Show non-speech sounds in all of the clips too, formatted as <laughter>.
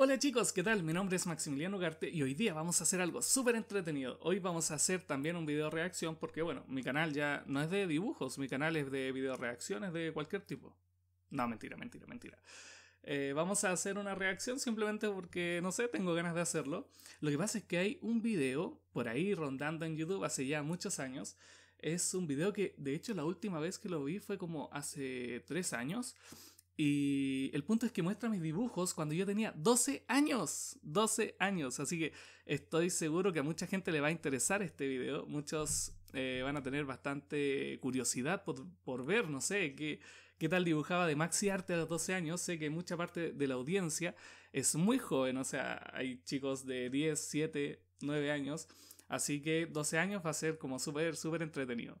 Hola chicos, ¿qué tal? Mi nombre es Maximiliano Ugarte y hoy día vamos a hacer algo súper entretenido. Hoy vamos a hacer también un video reacción porque, bueno, mi canal ya no es de dibujos, mi canal es de video reacciones de cualquier tipo. No, mentira, mentira, mentira. Eh, vamos a hacer una reacción simplemente porque, no sé, tengo ganas de hacerlo. Lo que pasa es que hay un video por ahí rondando en YouTube hace ya muchos años. Es un video que, de hecho, la última vez que lo vi fue como hace tres años y el punto es que muestra mis dibujos cuando yo tenía 12 años. 12 años. Así que estoy seguro que a mucha gente le va a interesar este video. Muchos eh, van a tener bastante curiosidad por, ver, no sé, qué, qué tal dibujaba de Maxi Arte a los 12 años. Sé que mucha parte de la audiencia es muy joven. O sea, hay chicos de 10, 7, 9 años. Así que 12 años va a ser como súper, súper entretenido.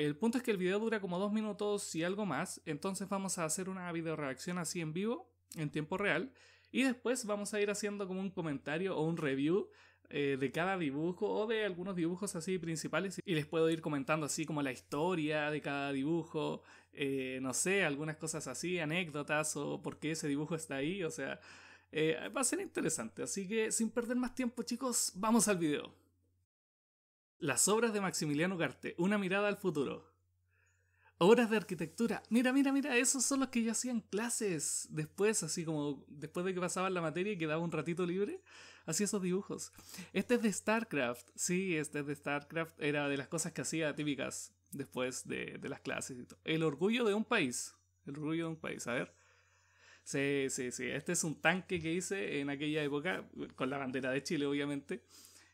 El punto es que el video dura como dos minutos y algo más, entonces vamos a hacer una video así en vivo, en tiempo real, y después vamos a ir haciendo como un comentario o un review eh, de cada dibujo o de algunos dibujos así principales y les puedo ir comentando así como la historia de cada dibujo, eh, no sé, algunas cosas así, anécdotas o por qué ese dibujo está ahí, o sea, eh, va a ser interesante, así que sin perder más tiempo chicos, vamos al video. Las obras de Maximiliano Ugarte, una mirada al futuro. Obras de arquitectura. Mira, mira, mira, esos son los que yo hacía en clases. Después, así como después de que pasaba la materia y quedaba un ratito libre, hacía esos dibujos. Este es de StarCraft. Sí, este es de StarCraft. Era de las cosas que hacía típicas después de, las clases. El orgullo de un país. El orgullo de un país. A ver. Sí, sí, sí. Este es un tanque que hice en aquella época, con la bandera de Chile, obviamente.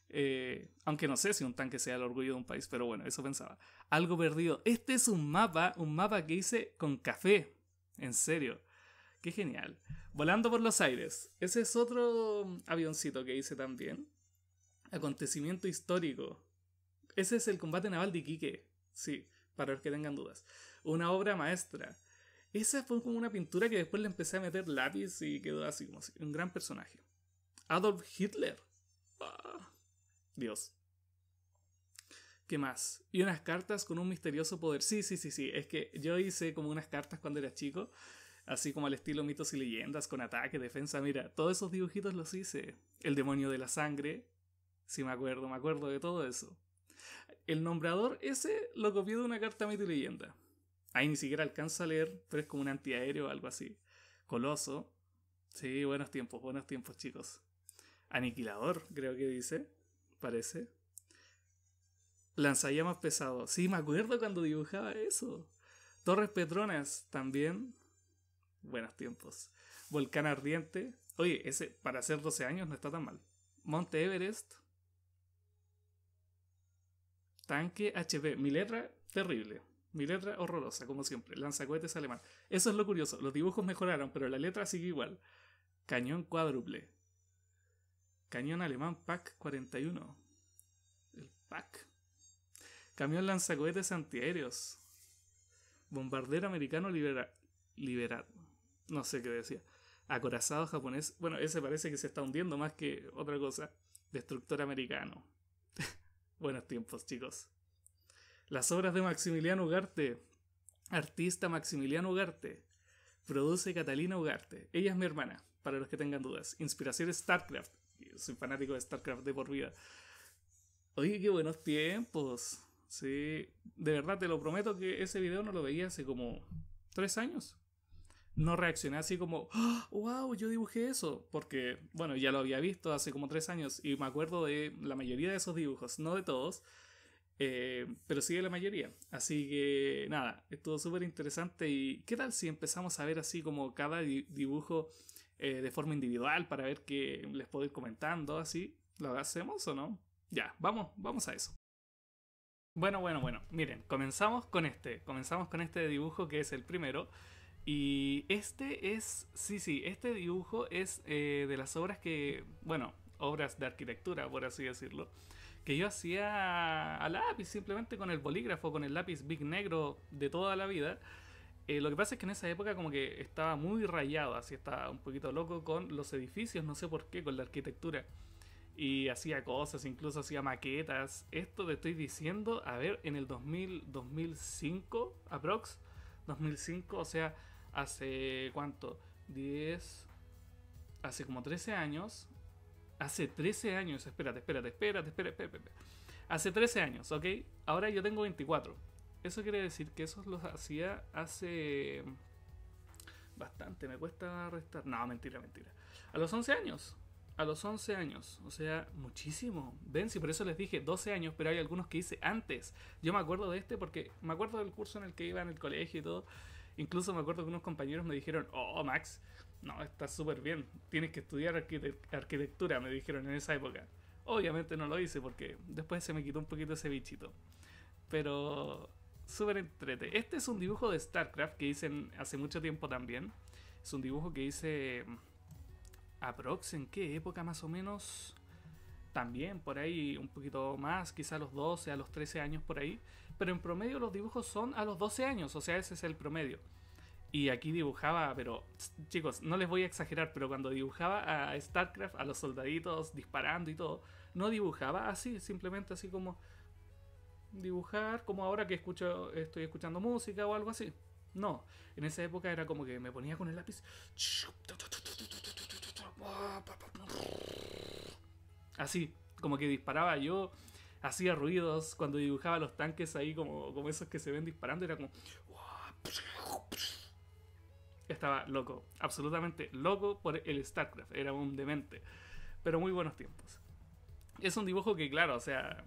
Eh, aunque no sé si un tanque sea el orgullo de un país, pero bueno, eso pensaba. Algo perdido. Este es un mapa, un mapa que hice con café. En serio. Qué genial. Volando por los aires. Ese es otro mm, avioncito que hice también. Acontecimiento histórico. Ese es el combate naval de Iquique. Sí, para los que tengan dudas. Una obra maestra. Esa fue como una pintura que después le empecé a meter lápiz y quedó así como así. un gran personaje. Adolf Hitler. Ah, Dios. ¿Qué más? Y unas cartas con un misterioso poder. Sí, sí, sí, sí. Es que yo hice como unas cartas cuando era chico. Así como al estilo mitos y leyendas, con ataque, defensa. Mira, todos esos dibujitos los hice. El demonio de la sangre. Sí, me acuerdo, me acuerdo de todo eso. El nombrador ese lo copié de una carta mito y leyenda. Ahí ni siquiera alcanza a leer, pero es como un antiaéreo o algo así. Coloso. Sí, buenos tiempos, buenos tiempos, chicos. Aniquilador, creo que dice parece. Lanzallamas pesado. Sí, me acuerdo cuando dibujaba eso. Torres Petronas también. Buenos tiempos. Volcán Ardiente. Oye, ese para hacer 12 años no está tan mal. Monte Everest. Tanque HP. Mi letra, terrible. Mi letra, horrorosa, como siempre. Lanzacohetes alemán. Eso es lo curioso. Los dibujos mejoraron, pero la letra sigue igual. Cañón cuádruple. Cañón alemán PAC 41. El PAC. Camión lanzacohetes antiaéreos. Bombardero americano liberado. No sé qué decía. Acorazado japonés. Bueno, ese parece que se está hundiendo más que otra cosa. Destructor americano. <laughs> Buenos tiempos, chicos. Las obras de Maximiliano Ugarte. Artista Maximiliano Ugarte. Produce Catalina Ugarte. Ella es mi hermana, para los que tengan dudas. Inspiración StarCraft soy fanático de StarCraft de por vida. Oye, qué buenos tiempos. Sí, de verdad te lo prometo que ese video no lo veía hace como tres años. No reaccioné así como, wow, ah, yo dibujé eso. Porque, bueno, ya lo había visto hace como tres años y me acuerdo de la mayoría de esos dibujos, no de todos, eh, pero sí de la mayoría. Así que, nada, estuvo súper interesante. ¿Y qué tal si empezamos a ver así como cada dibujo? Eh, de forma individual para ver qué les puedo ir comentando, así. ¿Lo hacemos o no? Ya, vamos, vamos a eso. Bueno, bueno, bueno, miren, comenzamos con este, comenzamos con este dibujo que es el primero. Y este es, sí, sí, este dibujo es eh, de las obras que, bueno, obras de arquitectura, por así decirlo, que yo hacía a lápiz, simplemente con el bolígrafo, con el lápiz big negro de toda la vida. Eh, lo que pasa es que en esa época como que estaba muy rayado, así estaba un poquito loco con los edificios, no sé por qué, con la arquitectura. Y hacía cosas, incluso hacía maquetas. Esto te estoy diciendo, a ver, en el 2000, 2005, aprox, 2005, o sea, hace cuánto, 10, hace como 13 años, hace 13 años, espérate, espérate, espérate, espérate, espérate, espérate. hace 13 años, ¿ok? Ahora yo tengo 24. Eso quiere decir que eso los hacía hace bastante, me cuesta restar. No, mentira, mentira. A los 11 años. A los 11 años, o sea, muchísimo. Ven, si por eso les dije 12 años, pero hay algunos que hice antes. Yo me acuerdo de este porque me acuerdo del curso en el que iba en el colegio y todo. Incluso me acuerdo que unos compañeros me dijeron, oh, Max, no, estás súper bien, tienes que estudiar arquitectura, me dijeron en esa época. Obviamente no lo hice porque después se me quitó un poquito ese bichito. Pero súper entrete. Este es un dibujo de StarCraft que hice hace mucho tiempo también. Es un dibujo que hice mm, aprox en qué época más o menos. También por ahí un poquito más, quizá a los 12, a los 13 años por ahí. Pero en promedio los dibujos son a los 12 años, o sea, ese es el promedio. Y aquí dibujaba, pero chicos, no les voy a exagerar, pero cuando dibujaba a StarCraft, a los soldaditos disparando y todo, no dibujaba así, simplemente así como dibujar, como ahora que escucho, estoy escuchando música o algo así. No, en esa época era como que me ponía con el lápiz. Así, como que disparaba yo, hacía ruidos cuando dibujaba los tanques ahí, como, como esos que se ven disparando, era como. Estaba loco, absolutamente loco por el StarCraft, era un demente. Pero muy buenos tiempos. Es un dibujo que, claro, o sea,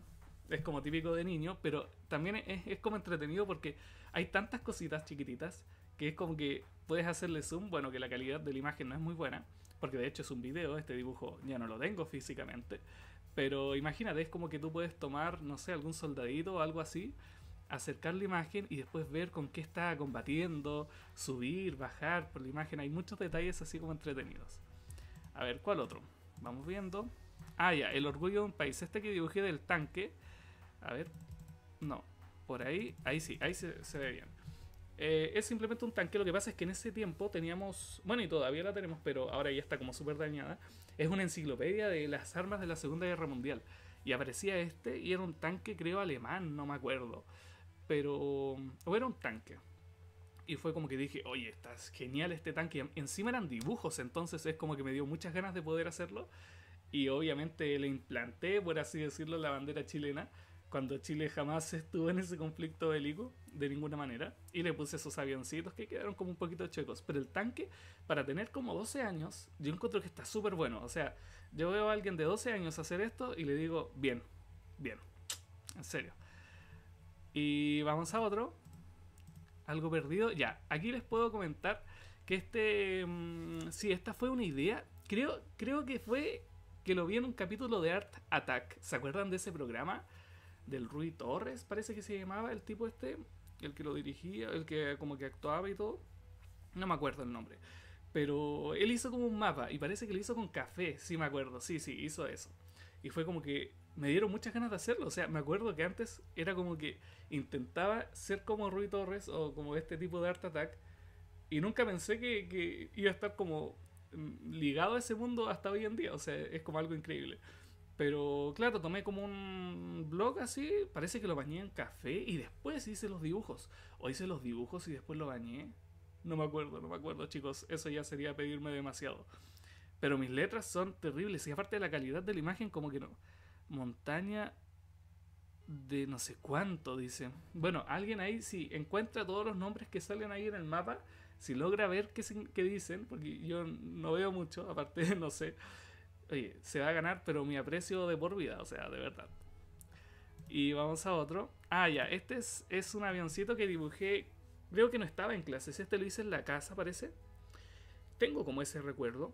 es como típico de niño, pero también es, como entretenido porque hay tantas cositas chiquititas que es como que puedes hacerle zoom, bueno, que la calidad de la imagen no es muy buena, porque de hecho es un video, este dibujo ya no lo tengo físicamente, pero imagínate, es como que tú puedes tomar, no sé, algún soldadito o algo así, acercar la imagen y después ver con qué está combatiendo, subir, bajar por la imagen, hay muchos detalles así como entretenidos. A ver, ¿cuál otro? Vamos viendo. Ah, ya, el orgullo de un país. Este que dibujé del tanque, a ver. No. Por ahí. Ahí sí, ahí se, ve bien. Eh, es simplemente un tanque. Lo que pasa es que en ese tiempo teníamos. Bueno, y todavía la tenemos, pero ahora ya está como súper dañada. Es una enciclopedia de las armas de la Segunda Guerra Mundial. Y aparecía este y era un tanque, creo, alemán, no me acuerdo. Pero. era un tanque. Y fue como que dije, oye, está genial este tanque. Encima eran dibujos, entonces es como que me dio muchas ganas de poder hacerlo. Y obviamente le implanté, por así decirlo, la bandera chilena cuando Chile jamás estuvo en ese conflicto bélico de ninguna manera y le puse esos avioncitos que quedaron como un poquito chuecos. Pero el tanque, para tener como 12 años, yo encuentro que está súper bueno. O sea, yo veo a alguien de 12 años hacer esto y le digo, bien, bien, en serio. Y vamos a otro. Algo perdido. Ya, aquí les puedo comentar que este... si mm, sí, esta fue una idea. Creo, creo que fue que lo vi en un capítulo de Art Attack. ¿Se acuerdan de ese programa? del Rui Torres, parece que se llamaba el tipo este, el que lo dirigía, el que como que actuaba y todo. No me acuerdo el nombre. Pero él hizo como un mapa y parece que lo hizo con café, sí me acuerdo, sí, sí, hizo eso. Y fue como que me dieron muchas ganas de hacerlo. O sea, me acuerdo que antes era como que intentaba ser como Rui Torres o como este tipo de Art Attack. Y nunca pensé que, que iba a estar como mm, ligado a ese mundo hasta hoy en día. O sea, es como algo increíble. Pero claro, tomé como un blog así, parece que lo bañé en café y después hice los dibujos. O hice los dibujos y después lo bañé. No me acuerdo, no me acuerdo chicos, eso ya sería pedirme demasiado. Pero mis letras son terribles y aparte de la calidad de la imagen, como que no. Montaña de no sé cuánto, dicen Bueno, alguien ahí si encuentra todos los nombres que salen ahí en el mapa, si logra ver qué, qué dicen, porque yo no veo mucho, aparte <laughs> no sé oye, se va a ganar, pero mi aprecio de por vida, o sea, de verdad. Y vamos a otro. Ah, ya, este es, es un avioncito que dibujé, creo que no estaba en clases, este lo hice en la casa, parece. Tengo como ese recuerdo.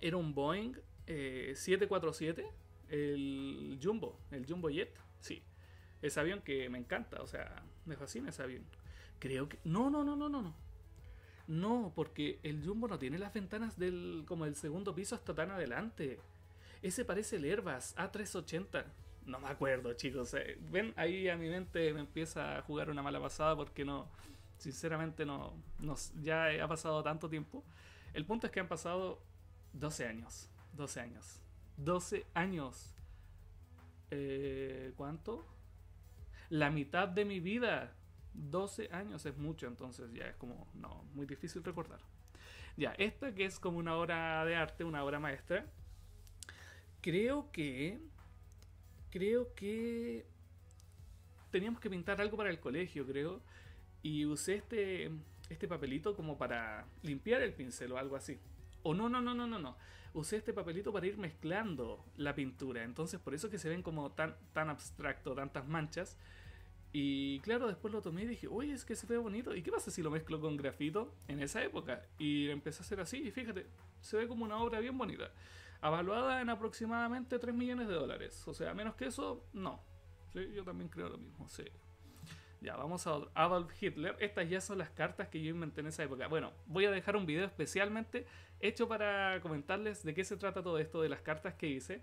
Era un Boeing 747, eh, el Jumbo, el Jumbo Jet, sí. Ese avión que me encanta, o sea, me fascina ese avión. Creo que... No, no, no, no, no, no. No, porque el Jumbo no tiene las ventanas del como el segundo piso hasta tan adelante. Ese parece el Herbas A380. No me acuerdo, chicos. Eh, ven, ahí a mi mente me empieza a jugar una mala pasada porque no, sinceramente no, no, ya ha pasado tanto tiempo. El punto es que han pasado 12 años. 12 años. 12 años. Eh, ¿Cuánto? La mitad de mi vida. 12 años es mucho, entonces ya es como, no, muy difícil recordar. Ya, esta que es como una obra de arte, una obra maestra, creo que, creo que teníamos que pintar algo para el colegio, creo, y usé este, este papelito como para limpiar el pincel o algo así. O no, no, no, no, no, no. Usé este papelito para ir mezclando la pintura. Entonces por eso que se ven como tan, tan abstracto, tantas manchas. Y claro, después lo tomé y dije, oye, es que se ve bonito. ¿Y qué pasa si lo mezclo con grafito en esa época? Y empecé a hacer así y fíjate, se ve como una obra bien bonita. Avaluada en aproximadamente 3 millones de dólares. O sea, menos que eso, no. Sí, yo también creo lo mismo, Ya, vamos a otro. Adolf Hitler. Estas ya son las cartas que yo inventé en esa época. Bueno, voy a dejar un video especialmente hecho para comentarles de qué se trata todo esto de las cartas que hice.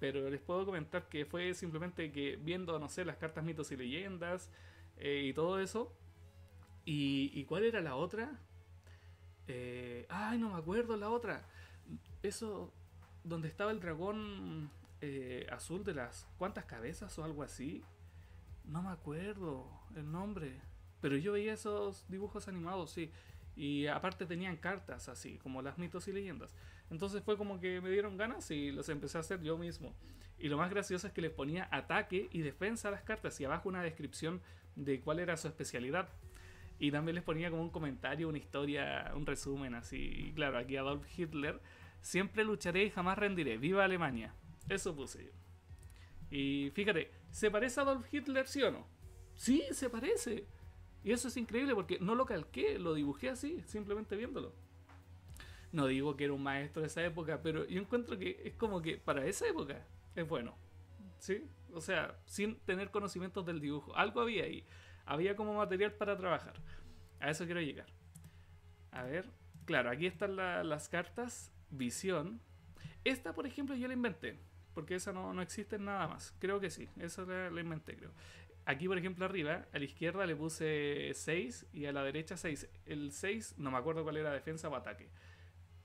Pero les puedo comentar que fue simplemente que viendo, no sé, las cartas mitos y leyendas eh, y todo eso. Y, cuál era la otra? Eh, ay, no me acuerdo la otra. Eso, donde estaba el dragón eh, azul de las cuantas cabezas o algo así. No me acuerdo el nombre. Pero yo veía esos dibujos animados, sí. Y aparte tenían cartas así, como las mitos y leyendas. Entonces fue como que me dieron ganas y los empecé a hacer yo mismo. Y lo más gracioso es que les ponía ataque y defensa a las cartas y abajo una descripción de cuál era su especialidad. Y también les ponía como un comentario, una historia, un resumen así. Y claro, aquí Adolf Hitler, siempre lucharé y jamás rendiré. ¡Viva Alemania! Eso puse yo. Y fíjate, ¿se parece a Adolf Hitler, sí o no? Sí, se parece. Y eso es increíble porque no lo calqué, lo dibujé así, simplemente viéndolo. No digo que era un maestro de esa época, pero yo encuentro que es como que para esa época es bueno. ¿Sí? O sea, sin tener conocimientos del dibujo. Algo había ahí. Había como material para trabajar. A eso quiero llegar. A ver. Claro, aquí están las cartas. Visión. Esta, por ejemplo, yo la inventé. Porque esa no, no existe nada más. Creo que sí. Esa la inventé, creo aquí, por ejemplo, arriba, a la izquierda le puse 6 y a la derecha 6. El 6 no me acuerdo cuál era defensa o ataque.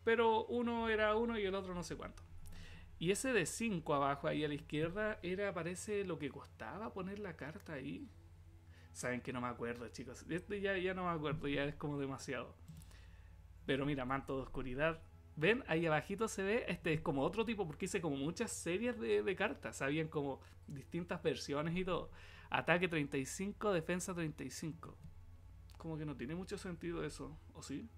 Pero uno era uno y el otro no sé cuánto. Y ese de 5 abajo ahí a la izquierda era, parece, lo que costaba poner la carta ahí. Saben que no me acuerdo, chicos. Este ya, ya no me acuerdo, ya es como demasiado. Pero mira, manto de oscuridad. ¿Ven? Ahí abajito se ve, este es como otro tipo, porque hice como muchas series de, de cartas. Habían como distintas versiones y todo. Ataque 35, defensa 35. Como que no tiene mucho sentido eso, ¿o sí?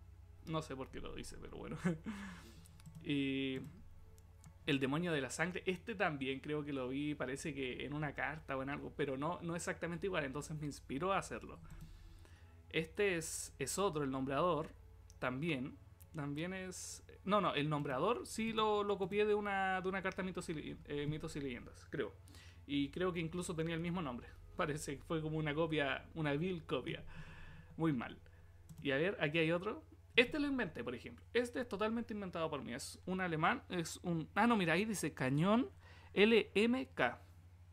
No sé por qué lo dice, pero bueno. <laughs> y el demonio de la sangre, este también creo que lo vi, parece que en una carta o en algo, pero no, no exactamente igual, entonces me inspiró a hacerlo. Este es, es otro, el nombrador, también. También es... No, no, el nombrador sí lo, copié de una, de una carta mitos y, eh, mitos y leyendas, creo. Y creo que incluso tenía el mismo nombre. Parece que fue como una copia, una vil copia. Muy mal. Y a ver, aquí hay otro. Este lo inventé, por ejemplo. Este es totalmente inventado por mí. Es un alemán, es un... Ah, no, mira, ahí dice cañón LMK.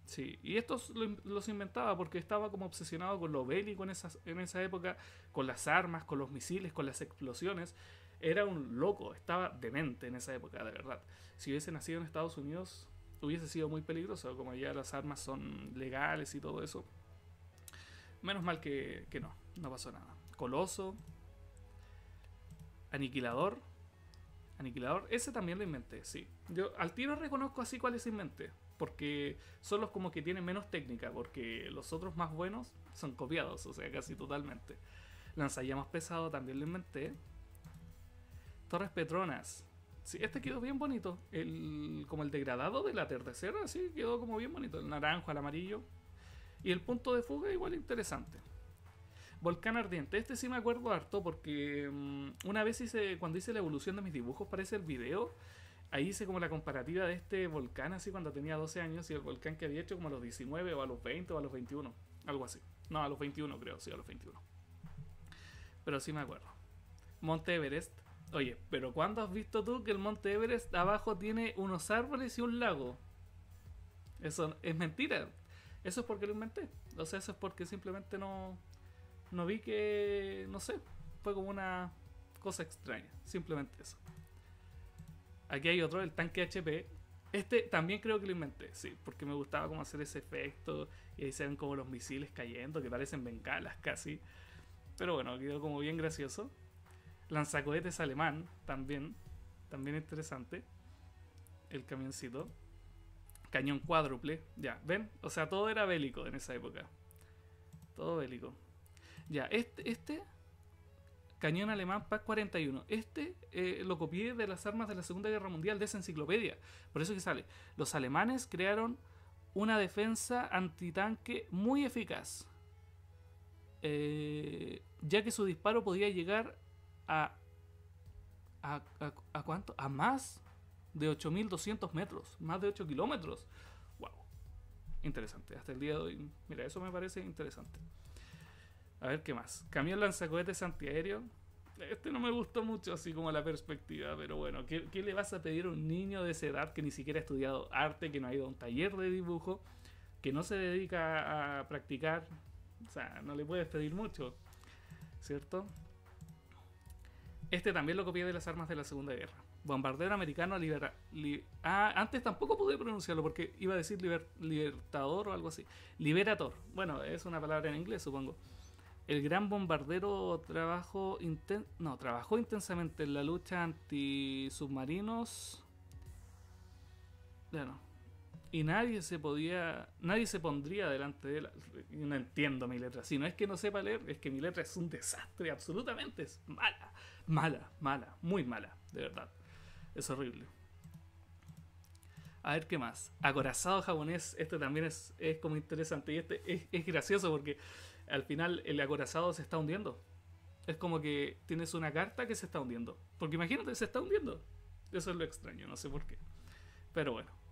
Sí, y estos los inventaba porque estaba como obsesionado con lo bélico en, esas, en esa época, con las armas, con los misiles, con las explosiones. Era un loco, estaba demente en esa época, de verdad. Si hubiese nacido en Estados Unidos, hubiese sido muy peligroso, como ya las armas son legales y todo eso. Menos mal que, no, no pasó nada. Coloso, Aniquilador, Aniquilador, ese también lo inventé, sí. Yo al tiro reconozco así cuáles inventé, porque son los como que tienen menos técnica, porque los otros más buenos son copiados, o sea, casi totalmente. Lanzallamas pesado también lo inventé. Torres Petronas, Sí, este quedó bien bonito. El, como el degradado del atardecer, así quedó como bien bonito. El naranjo, el amarillo. Y el punto de fuga igual interesante. Volcán Ardiente. Este sí me acuerdo harto porque mm, una vez hice, cuando hice la evolución de mis dibujos, parece el video, ahí hice como la comparativa de este volcán así cuando tenía 12 años y el volcán que había hecho como a los 19 o a los 20 o a los 21, algo así. No, a los 21 creo, sí, a los 21. Pero sí me acuerdo. Monte Everest. Oye, pero ¿cuándo has visto tú que el monte Everest abajo tiene unos árboles y un lago? Eso es mentira. Eso es porque lo inventé. O sea, eso es porque simplemente no, no vi que, no sé, fue como una cosa extraña. Simplemente eso. Aquí hay otro, el tanque HP. Este también creo que lo inventé, sí, porque me gustaba como hacer ese efecto. Y ahí se ven como los misiles cayendo, que parecen bengalas casi. Pero bueno, quedó como bien gracioso lanzacohetes alemán, también, también interesante. El camioncito. Cañón cuádruple, ya, ¿ven? O sea, todo era bélico en esa época. Todo bélico. Ya, este, este cañón alemán PAC 41. Este eh, lo copié de las armas de la Segunda Guerra Mundial de esa enciclopedia. Por eso que sale. Los alemanes crearon una defensa antitanque muy eficaz. Eh, ya que su disparo podía llegar a, a, a, cuánto? A más de 8.200 metros, más de 8 kilómetros. ¡Wow! Interesante, hasta el día de hoy. Mira, eso me parece interesante. A ver qué más. Camión lanzacohetes antiaéreo. Este no me gustó mucho, así como la perspectiva, pero bueno, ¿qué, ¿qué, le vas a pedir a un niño de esa edad que ni siquiera ha estudiado arte, que no ha ido a un taller de dibujo, que no se dedica a practicar? O sea, no le puedes pedir mucho, ¿cierto? Este también lo copié de las armas de la Segunda Guerra. Bombardero americano libera... ah, antes tampoco pude pronunciarlo porque iba a decir libertador o algo así. Liberator. Bueno, es una palabra en inglés, supongo. El gran bombardero trabajó, inten, no, trabajó intensamente en la lucha anti submarinos. Bueno, y nadie se podía, nadie se pondría delante de él. No entiendo mi letra. Si no es que no sepa leer, es que mi letra es un desastre, absolutamente. Es mala, mala, mala, muy mala, de verdad. Es horrible. A ver qué más. Acorazado japonés, este también es, como interesante y este es gracioso porque al final el acorazado se está hundiendo. Es como que tienes una carta que se está hundiendo. Porque imagínate, se está hundiendo. Eso es lo extraño, no sé por qué. Pero bueno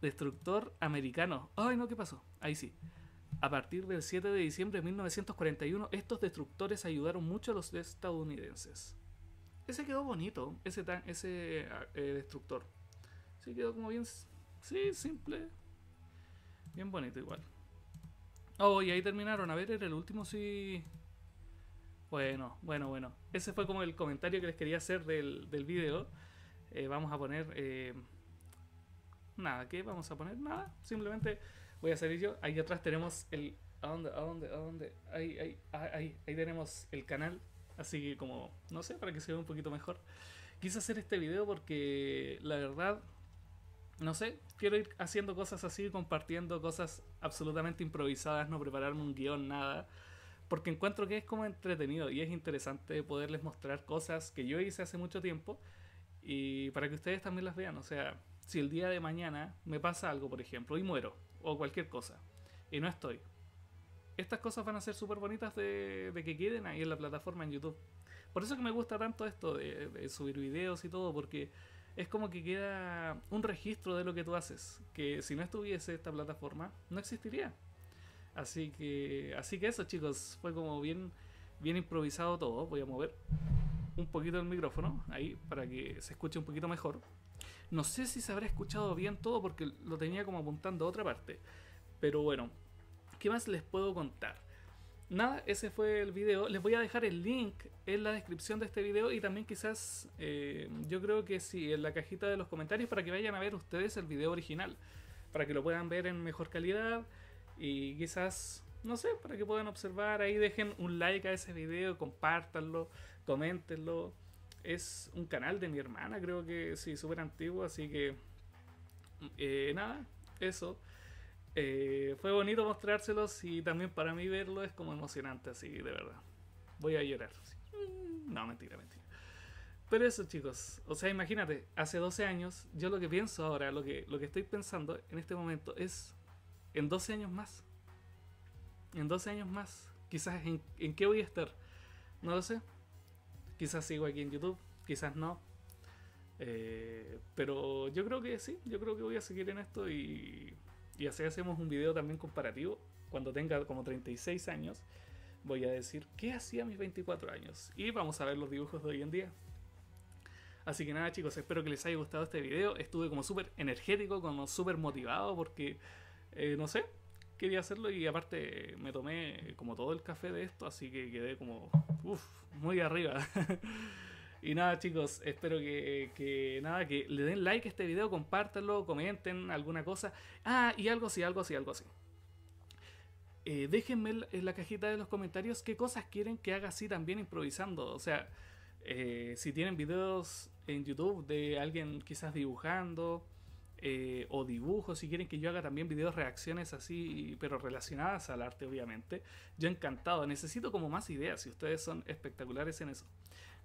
destructor americano. Ay, no, ¿qué pasó? Ahí sí. A partir del 7 de diciembre de 1941, estos destructores ayudaron mucho a los estadounidenses. Ese quedó bonito, ese, ese eh, destructor. Sí, quedó como bien. Sí, simple. Bien bonito, igual. Oh, y ahí terminaron. A ver, era el último, sí. Bueno, bueno, bueno. Ese fue como el comentario que les quería hacer del, del video. Eh, vamos a poner. Eh, nada. ¿Qué vamos a poner? Nada. Simplemente voy a salir yo. Ahí atrás tenemos el... ¿A dónde? ¿A dónde? ¿A dónde? Ahí, ahí, ahí, ahí tenemos el canal. Así que como, no sé, para que se vea un poquito mejor. Quise hacer este video porque la verdad, no sé, quiero ir haciendo cosas así, compartiendo cosas absolutamente improvisadas, no prepararme un guión, nada. Porque encuentro que es como entretenido y es interesante poderles mostrar cosas que yo hice hace mucho tiempo y para que ustedes también las vean. O sea, si el día de mañana me pasa algo, por ejemplo, y muero, o cualquier cosa, y no estoy. Estas cosas van a ser súper bonitas de, que queden ahí en la plataforma en YouTube. Por eso que me gusta tanto esto de, de subir videos y todo, porque es como que queda un registro de lo que tú haces, que si no estuviese esta plataforma, no existiría. Así que, así que eso chicos, fue como bien, bien improvisado todo. Voy a mover un poquito el micrófono ahí para que se escuche un poquito mejor. No sé si se habrá escuchado bien todo porque lo tenía como apuntando a otra parte. Pero bueno, ¿qué más les puedo contar? Nada, ese fue el video. Les voy a dejar el link en la descripción de este video y también quizás eh, yo creo que sí, en la cajita de los comentarios para que vayan a ver ustedes el video original. Para que lo puedan ver en mejor calidad y quizás, no sé, para que puedan observar. Ahí dejen un like a ese video, compártanlo, comentenlo es un canal de mi hermana, creo que sí, súper antiguo, así que eh, nada, eso. Eh, fue bonito mostrárselos y también para mí verlo es como emocionante, así de verdad. Voy a llorar. Mm, no, mentira, mentira. Pero eso, chicos, o sea, imagínate, hace 12 años, yo lo que pienso ahora, lo que, lo que estoy pensando en este momento es en 12 años más. En 12 años más, quizás en qué voy a estar. No lo sé, Quizás sigo aquí en YouTube, quizás no. Eh, pero yo creo que sí, yo creo que voy a seguir en esto y, así hacemos un video también comparativo. Cuando tenga como 36 años, voy a decir qué hacía mis 24 años. Y vamos a ver los dibujos de hoy en día. Así que nada chicos, espero que les haya gustado este video. Estuve como súper energético, como súper motivado porque, eh, no sé, quería hacerlo y aparte me tomé como todo el café de esto, así que quedé como, muy arriba. <laughs> y nada chicos, espero que, nada, que le den like a este video, compártanlo, comenten alguna cosa. Ah, y algo así, algo así, algo así. Eh, déjenme en la cajita de los comentarios qué cosas quieren que haga así también improvisando. O sea, eh, si tienen videos en YouTube de alguien quizás dibujando eh, o dibujos, si quieren que yo haga también videos reacciones así, pero relacionadas al arte, obviamente. Yo encantado, necesito como más ideas, si ustedes son espectaculares en eso.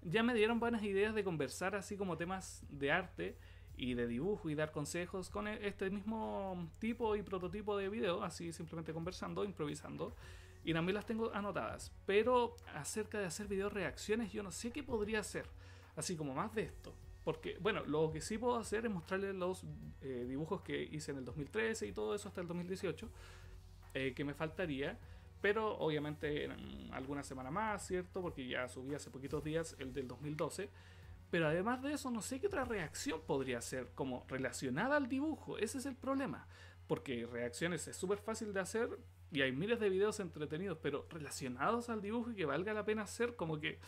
Ya me dieron buenas ideas de conversar así como temas de arte y de dibujo y dar consejos con e-, este mismo tipo y prototipo de video, así simplemente conversando, improvisando. Y también las tengo anotadas. Pero acerca de hacer videos reacciones, yo no sé qué podría hacer. Así como más de esto. Porque, bueno, lo que sí puedo hacer es mostrarles los eh, dibujos que hice en el 2013 y todo eso hasta el 2018, eh, que me faltaría. Pero obviamente en alguna semana más, ¿cierto? Porque ya subí hace poquitos días el del 2012. Pero además de eso, no sé qué otra reacción podría ser como relacionada al dibujo. Ese es el problema. Porque reacciones es súper fácil de hacer y hay miles de videos entretenidos, pero relacionados al dibujo y que valga la pena hacer, como que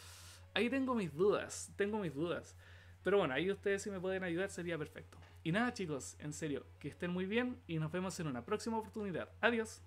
ahí tengo mis dudas, tengo mis dudas. Pero bueno, ahí ustedes si me pueden ayudar sería perfecto. Y nada chicos, en serio, que estén muy bien y nos vemos en una próxima oportunidad. Adiós.